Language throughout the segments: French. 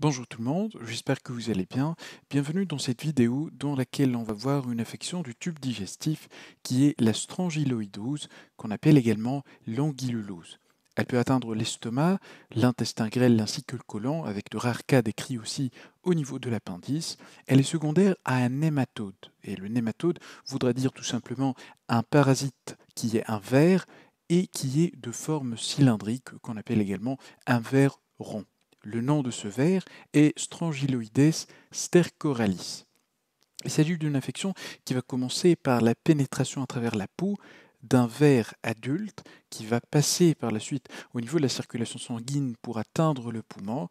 Bonjour tout le monde, j'espère que vous allez bien. Bienvenue dans cette vidéo dans laquelle on va voir une affection du tube digestif qui est la strongyloïdose, qu'on appelle également l'anguillulose. Elle peut atteindre l'estomac, l'intestin grêle ainsi que le côlon, avec de rares cas décrits aussi au niveau de l'appendice. Elle est secondaire à un nématode. Et le nématode voudra dire tout simplement un parasite qui est un ver et qui est de forme cylindrique, qu'on appelle également un ver rond. Le nom de ce ver est Strangyloides stercoralis. Il s'agit d'une infection qui va commencer par la pénétration à travers la peau d'un ver adulte qui va passer par la suite au niveau de la circulation sanguine pour atteindre le poumon.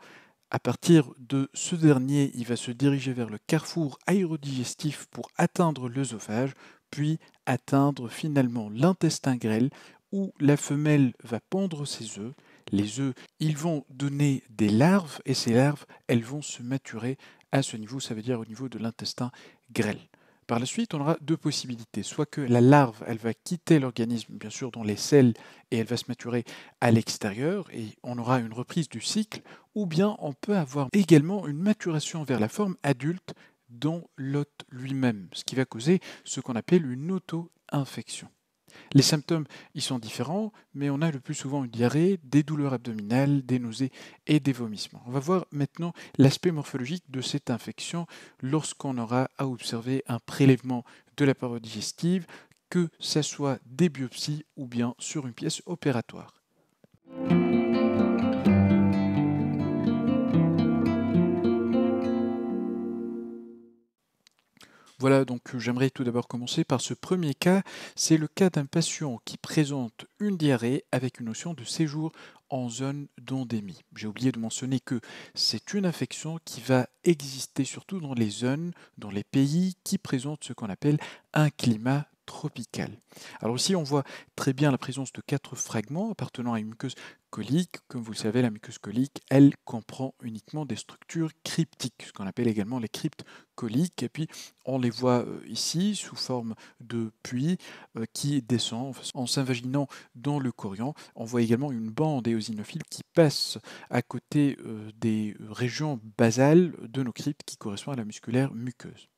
À partir de ce dernier, il va se diriger vers le carrefour aérodigestif pour atteindre l'œsophage, puis atteindre finalement l'intestin grêle où la femelle va pondre ses œufs les œufs, ils vont donner des larves et ces larves, elles vont se maturer à ce niveau, ça veut dire au niveau de l'intestin grêle. Par la suite, on aura deux possibilités. Soit que la larve, elle va quitter l'organisme, bien sûr, dans les selles, et elle va se maturer à l'extérieur, et on aura une reprise du cycle, ou bien on peut avoir également une maturation vers la forme adulte dans l'hôte lui-même, ce qui va causer ce qu'on appelle une auto-infection. Les symptômes, y sont différents, mais on a le plus souvent une diarrhée, des douleurs abdominales, des nausées et des vomissements. On va voir maintenant l'aspect morphologique de cette infection lorsqu'on aura à observer un prélèvement de la paroi digestive, que ce soit des biopsies ou bien sur une pièce opératoire. Voilà, donc euh, j'aimerais tout d'abord commencer par ce premier cas. C'est le cas d'un patient qui présente une diarrhée avec une notion de séjour en zone d'endémie. J'ai oublié de mentionner que c'est une infection qui va exister surtout dans les zones, dans les pays qui présentent ce qu'on appelle un climat tropical. Alors ici, on voit très bien la présence de quatre fragments appartenant à une muqueuse comme vous le savez, la muqueuse colique, elle comprend uniquement des structures cryptiques, ce qu'on appelle également les cryptes coliques. Et puis, on les voit euh, ici sous forme de puits euh, qui descend en s'invaginant dans le corian. On voit également une bande éosinophile qui passe à côté euh, des régions basales de nos cryptes qui correspond à la musculaire muqueuse.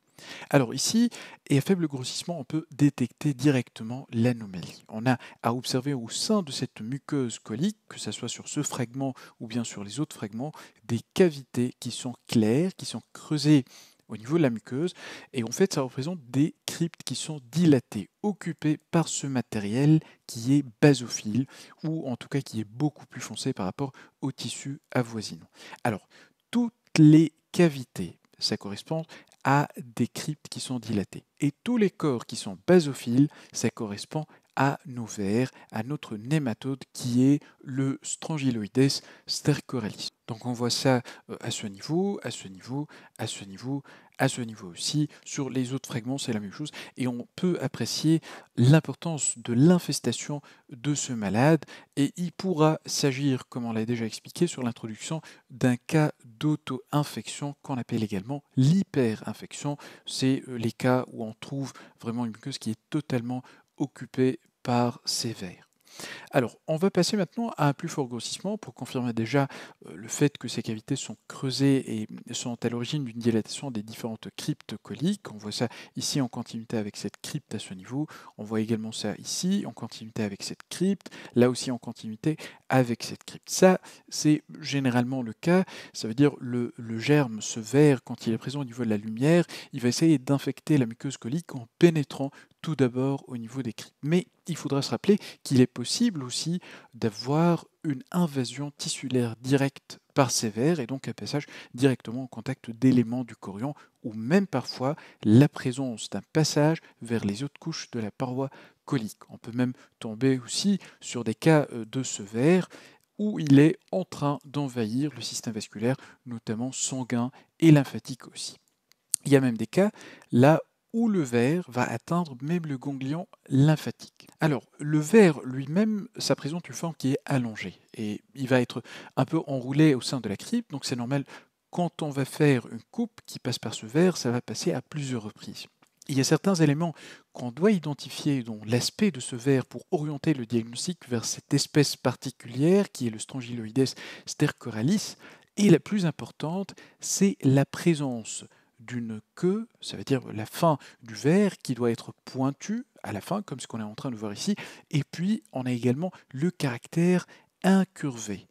Alors ici, et à faible grossissement, on peut détecter directement l'anomalie. On a à observer au sein de cette muqueuse colique, que ce soit sur ce fragment ou bien sur les autres fragments, des cavités qui sont claires, qui sont creusées au niveau de la muqueuse, et en fait ça représente des cryptes qui sont dilatées, occupées par ce matériel qui est basophile, ou en tout cas qui est beaucoup plus foncé par rapport au tissu avoisinant. Alors, toutes les cavités ça correspond à des cryptes qui sont dilatées. Et tous les corps qui sont basophiles, ça correspond à nos vers, à notre nématode qui est le Strangiloides stercoralis. Donc on voit ça euh, à ce niveau, à ce niveau, à ce niveau, à ce niveau aussi. Sur les autres fragments, c'est la même chose. Et on peut apprécier l'importance de l'infestation de ce malade. Et il pourra s'agir, comme on l'a déjà expliqué sur l'introduction, d'un cas d'auto-infection qu'on appelle également l'hyper-infection. C'est euh, les cas où on trouve vraiment une muqueuse qui est totalement occupée par ces vers. Alors, on va passer maintenant à un plus fort grossissement pour confirmer déjà euh, le fait que ces cavités sont creusées et sont à l'origine d'une dilatation des différentes cryptes coliques. On voit ça ici en continuité avec cette crypte à ce niveau. On voit également ça ici en continuité avec cette crypte. Là aussi en continuité avec cette crypte. Ça, c'est généralement le cas. Ça veut dire le, le germe, ce vers, quand il est présent au niveau de la lumière, il va essayer d'infecter la muqueuse colique en pénétrant tout d'abord au niveau des cris, Mais il faudra se rappeler qu'il est possible aussi d'avoir une invasion tissulaire directe par ces vers et donc un passage directement en contact d'éléments du corion ou même parfois la présence d'un passage vers les autres couches de la paroi colique. On peut même tomber aussi sur des cas euh, de sévère où il est en train d'envahir le système vasculaire, notamment sanguin et lymphatique aussi. Il y a même des cas là où le ver va atteindre même le ganglion lymphatique. Alors, le ver lui-même, ça présente une forme qui est allongée et il va être un peu enroulé au sein de la crypte, donc c'est normal. Quand on va faire une coupe qui passe par ce ver, ça va passer à plusieurs reprises. Il y a certains éléments qu'on doit identifier dont l'aspect de ce verre pour orienter le diagnostic vers cette espèce particulière qui est le Strongyloides stercoralis. Et la plus importante, c'est la présence d'une queue, ça veut dire la fin du verre qui doit être pointue à la fin, comme ce qu'on est en train de voir ici, et puis on a également le caractère incurvé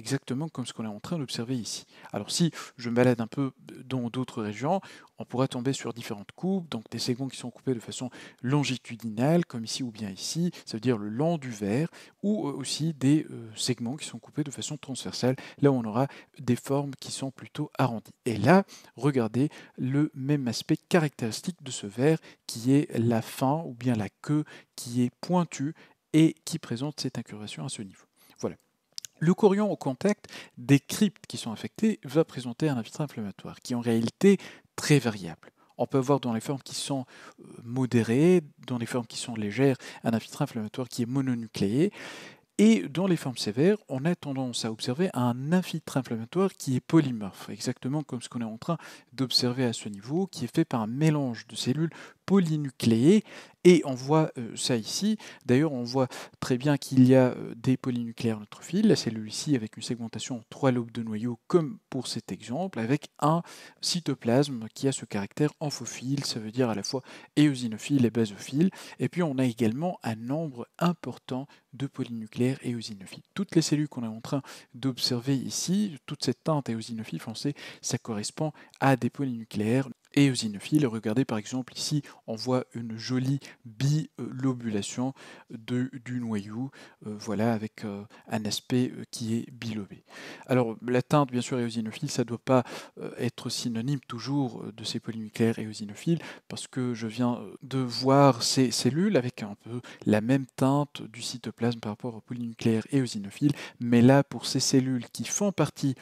exactement comme ce qu'on est en train d'observer ici. Alors si je me balade un peu dans d'autres régions, on pourra tomber sur différentes coupes, donc des segments qui sont coupés de façon longitudinale, comme ici ou bien ici, ça veut dire le long du verre, ou euh, aussi des euh, segments qui sont coupés de façon transversale, là où on aura des formes qui sont plutôt arrondies. Et là, regardez le même aspect caractéristique de ce verre, qui est la fin ou bien la queue qui est pointue et qui présente cette incurvation à ce niveau. Voilà. Le corion au contact des cryptes qui sont infectées va présenter un infiltrat inflammatoire qui est en réalité très variable. On peut avoir dans les formes qui sont euh, modérées, dans les formes qui sont légères, un infiltrat inflammatoire qui est mononucléé. Et dans les formes sévères, on a tendance à observer un infiltre inflammatoire qui est polymorphe, exactement comme ce qu'on est en train d'observer à ce niveau, qui est fait par un mélange de cellules polynucléés. Et on voit euh, ça ici. D'ailleurs, on voit très bien qu'il y a euh, des polynucléaires neutrophiles. la cellule ici avec une segmentation en trois lobes de noyau, comme pour cet exemple, avec un cytoplasme qui a ce caractère amphophile, ça veut dire à la fois éosinophile et basophile. Et puis, on a également un nombre important de polynucléaires éosinophiles. Toutes les cellules qu'on est en train d'observer ici, toute cette teinte éosinophile foncée, ça correspond à des polynucléaires et Regardez par exemple ici, on voit une jolie bilobulation de, du noyau, euh, voilà, avec euh, un aspect euh, qui est bilobé. Alors la teinte, bien sûr, éosinophile, ça ne doit pas être synonyme toujours de ces polynucléaires éosinophiles, parce que je viens de voir ces cellules avec un peu la même teinte du cytoplasme par rapport aux polynucléaires éosinophiles, mais là, pour ces cellules qui font partie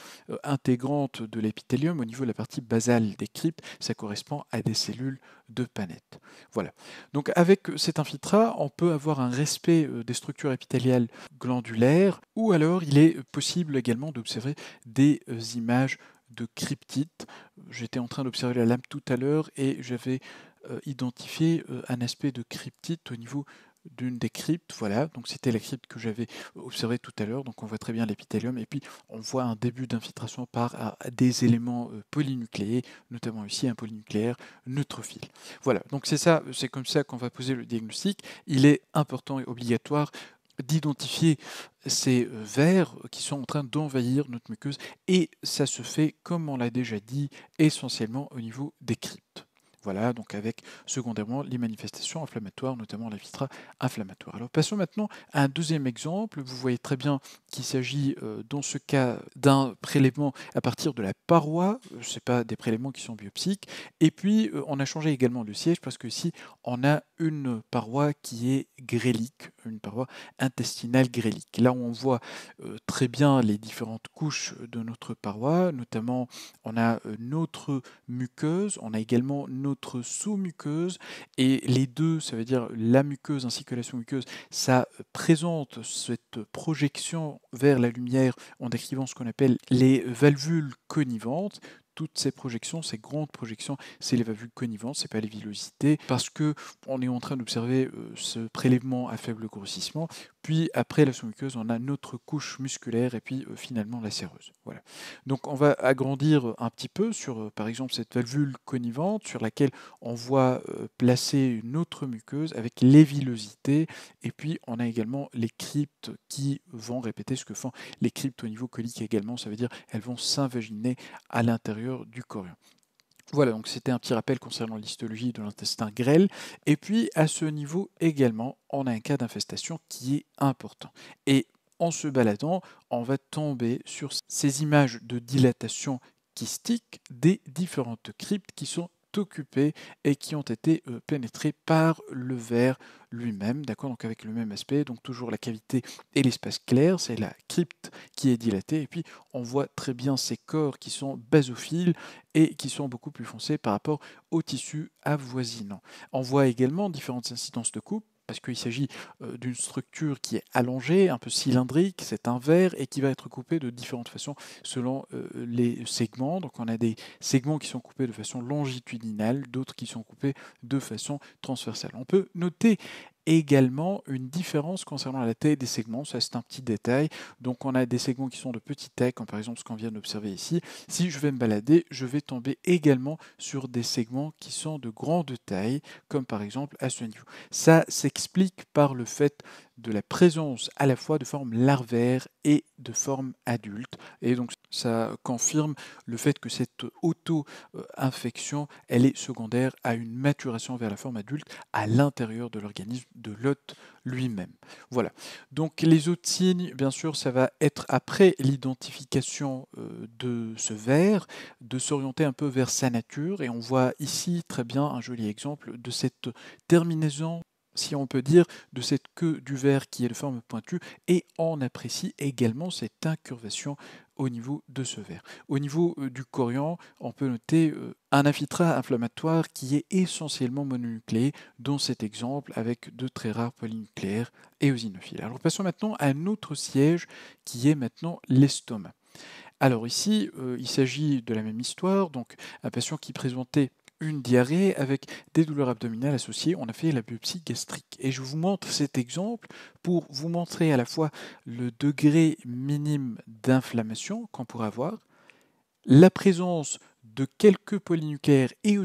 intégrante de l'épithélium, au niveau de la partie basale des cryptes, ça correspond à des cellules de panette. Voilà. Donc avec cet infiltrat, on peut avoir un respect euh, des structures épithéliales glandulaires, ou alors il est possible également d'observer des euh, images de cryptites. J'étais en train d'observer la lame tout à l'heure et j'avais euh, identifié un aspect de cryptite au niveau d'une des cryptes, voilà, donc c'était la crypte que j'avais observée tout à l'heure, donc on voit très bien l'épithélium, et puis on voit un début d'infiltration par euh, des éléments euh, polynucléés, notamment ici un polynucléaire neutrophile. Voilà, donc c'est ça, c'est comme ça qu'on va poser le diagnostic. Il est important et obligatoire d'identifier ces euh, vers qui sont en train d'envahir notre muqueuse et ça se fait, comme on l'a déjà dit, essentiellement au niveau des cryptes. Voilà, donc avec secondairement les manifestations inflammatoires, notamment la vitre inflammatoire. Alors passons maintenant à un deuxième exemple. Vous voyez très bien qu'il s'agit euh, dans ce cas d'un prélèvement à partir de la paroi. Euh, ce n'est pas des prélèvements qui sont biopsiques. Et puis euh, on a changé également le siège parce que si on a une paroi qui est grélique, une paroi intestinale grélique. Là, on voit euh, très bien les différentes couches euh, de notre paroi, notamment on a euh, notre muqueuse, on a également notre sous-muqueuse, et les deux, ça veut dire la muqueuse ainsi que la sous-muqueuse, ça présente cette projection vers la lumière en décrivant ce qu'on appelle les valvules connivantes toutes ces projections, ces grandes projections, c'est les vagues conniventes, c'est pas les villosités, parce que on est en train d'observer euh, ce prélèvement à faible grossissement puis après la muqueuse, on a notre couche musculaire et puis euh, finalement la séreuse. Voilà. Donc on va agrandir un petit peu sur euh, par exemple cette valvule connivente sur laquelle on voit euh, placer une autre muqueuse avec les et puis on a également les cryptes qui vont répéter ce que font les cryptes au niveau colique également, ça veut dire elles vont s'invaginer à l'intérieur du corium. Voilà, donc c'était un petit rappel concernant l'histologie de l'intestin grêle. Et puis, à ce niveau également, on a un cas d'infestation qui est important. Et en se baladant, on va tomber sur ces images de dilatation kystique des différentes cryptes qui sont occupés et qui ont été euh, pénétrés par le verre lui-même, d'accord Donc avec le même aspect, donc toujours la cavité et l'espace clair, c'est la crypte qui est dilatée, et puis on voit très bien ces corps qui sont basophiles et qui sont beaucoup plus foncés par rapport au tissu avoisinant. On voit également différentes incidences de coupe, parce qu'il s'agit euh, d'une structure qui est allongée, un peu cylindrique, c'est un verre, et qui va être coupé de différentes façons selon euh, les segments. Donc on a des segments qui sont coupés de façon longitudinale, d'autres qui sont coupés de façon transversale. On peut noter également une différence concernant la taille des segments. Ça, c'est un petit détail. Donc, on a des segments qui sont de petite taille, comme par exemple ce qu'on vient d'observer ici. Si je vais me balader, je vais tomber également sur des segments qui sont de grande taille, comme par exemple à ce niveau. Ça s'explique par le fait de la présence à la fois de formes larvaires et de formes adultes. Et donc ça confirme le fait que cette auto-infection, elle est secondaire à une maturation vers la forme adulte à l'intérieur de l'organisme de l'hôte lui-même. Voilà. Donc les autres signes, bien sûr, ça va être après l'identification euh, de ce verre de s'orienter un peu vers sa nature. Et on voit ici très bien un joli exemple de cette terminaison si on peut dire, de cette queue du verre qui est de forme pointue, et on apprécie également cette incurvation au niveau de ce verre. Au niveau euh, du corian, on peut noter euh, un infiltrat inflammatoire qui est essentiellement mononucléé, dans cet exemple avec de très rares polynucléaires et osinophiles. Alors passons maintenant à un autre siège qui est maintenant l'estomac. Alors ici, euh, il s'agit de la même histoire, donc un patient qui présentait une diarrhée avec des douleurs abdominales associées, on a fait la biopsie gastrique. Et je vous montre cet exemple pour vous montrer à la fois le degré minime d'inflammation qu'on pourrait avoir, la présence de quelques polynucléaires et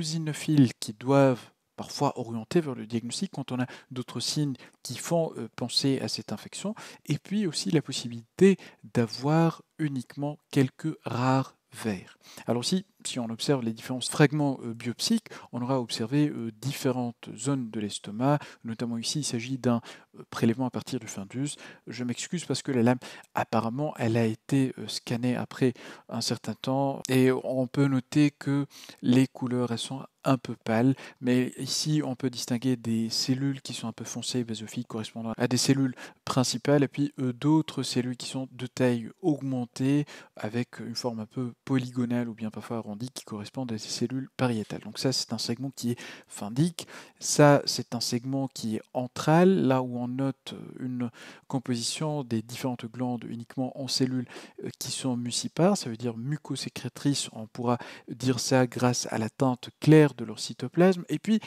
qui doivent parfois orienter vers le diagnostic quand on a d'autres signes qui font euh, penser à cette infection, et puis aussi la possibilité d'avoir uniquement quelques rares vers. Alors si si on observe les différents fragments euh, biopsiques, on aura observé euh, différentes zones de l'estomac. Notamment ici, il s'agit d'un euh, prélèvement à partir du fundus. Je m'excuse parce que la lame, apparemment, elle a été scannée après un certain temps. Et on peut noter que les couleurs, elles sont un peu pâles mais ici on peut distinguer des cellules qui sont un peu foncées, basophiles, correspondant à des cellules principales, et puis d'autres cellules qui sont de taille augmentée, avec une forme un peu polygonale ou bien parfois qui correspondent à ces cellules pariétales. Donc ça, c'est un segment qui est fundique. Ça, c'est un segment qui est antral, là où on note euh, une composition des différentes glandes uniquement en cellules euh, qui sont mucipares, ça veut dire mucosécrétrices. On pourra dire ça grâce à la teinte claire de leur cytoplasme. Et puis,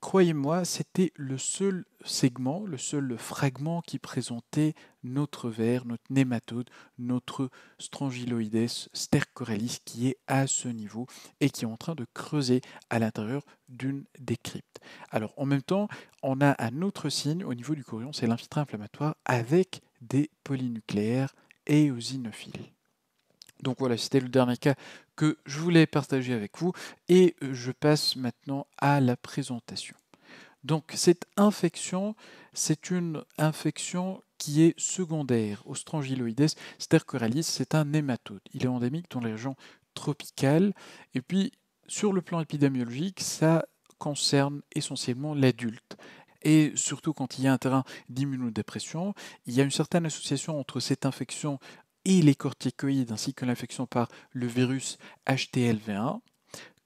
croyez-moi, c'était le seul segment, le seul fragment qui présentait notre verre, notre nématode, notre strongyloides stercoralis qui est à ce niveau et qui est en train de creuser à l'intérieur d'une des cryptes. Alors en même temps, on a un autre signe au niveau du corion, c'est l'infiltrat inflammatoire avec des polynucléaires éosinophiles. Donc voilà, c'était le dernier cas que je voulais partager avec vous et euh, je passe maintenant à la présentation. Donc cette infection, c'est une infection qui est secondaire au stercoralis, c'est un hématode. Il est endémique dans les régions tropicales et puis sur le plan épidémiologique, ça concerne essentiellement l'adulte et surtout quand il y a un terrain d'immunodépression, il y a une certaine association entre cette infection et les corticoïdes ainsi que l'infection par le virus HTLV1.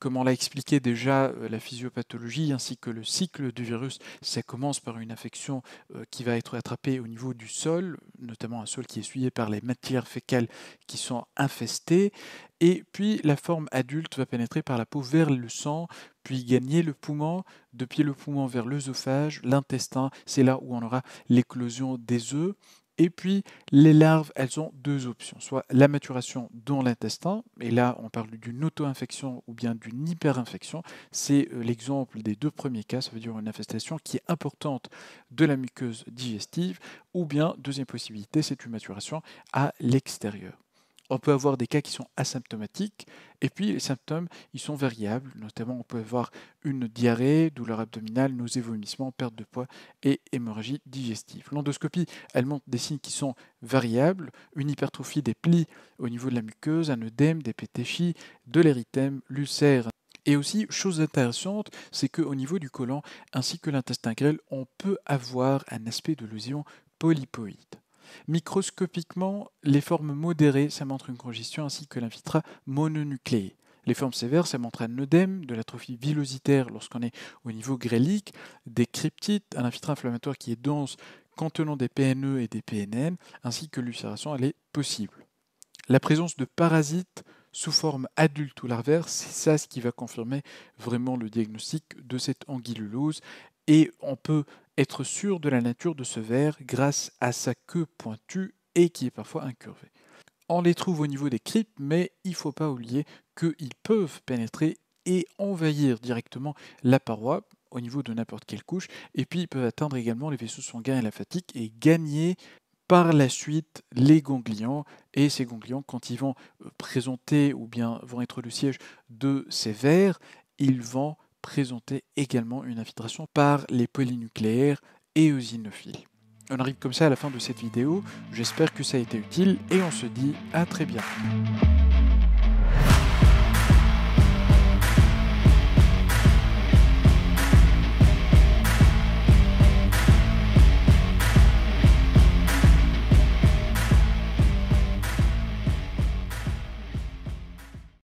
Comme on l'a expliqué déjà, euh, la physiopathologie ainsi que le cycle du virus, ça commence par une infection euh, qui va être attrapée au niveau du sol, notamment un sol qui est suivi par les matières fécales qui sont infestées, et puis la forme adulte va pénétrer par la peau vers le sang, puis gagner le poumon, depuis le poumon vers l'œsophage, l'intestin, c'est là où on aura l'éclosion des œufs, et puis, les larves, elles ont deux options, soit la maturation dans l'intestin, et là on parle d'une auto-infection ou bien d'une hyperinfection. C'est euh, l'exemple des deux premiers cas, ça veut dire une infestation qui est importante de la muqueuse digestive, ou bien, deuxième possibilité, c'est une maturation à l'extérieur. On peut avoir des cas qui sont asymptomatiques et puis les symptômes, ils sont variables. Notamment, on peut avoir une diarrhée, douleur abdominale, nausées, vomissements, perte de poids et hémorragie digestive. L'endoscopie, elle montre des signes qui sont variables, une hypertrophie des plis au niveau de la muqueuse, un œdème, des pétéchies, de l'érythème, l'ulcère, et aussi, chose intéressante, c'est qu'au niveau du collant ainsi que l'intestin grêle, on peut avoir un aspect de lésion polypoïde. Microscopiquement, les formes modérées, ça montre une congestion ainsi que l'infiltrat mononucléé. Les formes sévères, ça montre un œdème, de l'atrophie villositaire lorsqu'on est au niveau grélique, des cryptites, un infiltrat inflammatoire qui est dense contenant des PNE et des PNN, ainsi que l'ulcération, elle est possible. La présence de parasites sous forme adulte ou larvaire, c'est ça ce qui va confirmer vraiment le diagnostic de cette anguillulose et on peut être sûr de la nature de ce ver grâce à sa queue pointue et qui est parfois incurvée. On les trouve au niveau des cryptes, mais il ne faut pas oublier qu'ils peuvent pénétrer et envahir directement la paroi au niveau de n'importe quelle couche, et puis ils peuvent atteindre également les vaisseaux sanguins et la fatigue et gagner par la suite les ganglions et ces ganglions quand ils vont euh, présenter ou bien vont être le siège de ces vers, ils vont présenter également une infiltration par les polynucléaires et eosinophiles. On arrive comme ça à la fin de cette vidéo, j'espère que ça a été utile et on se dit à très bientôt.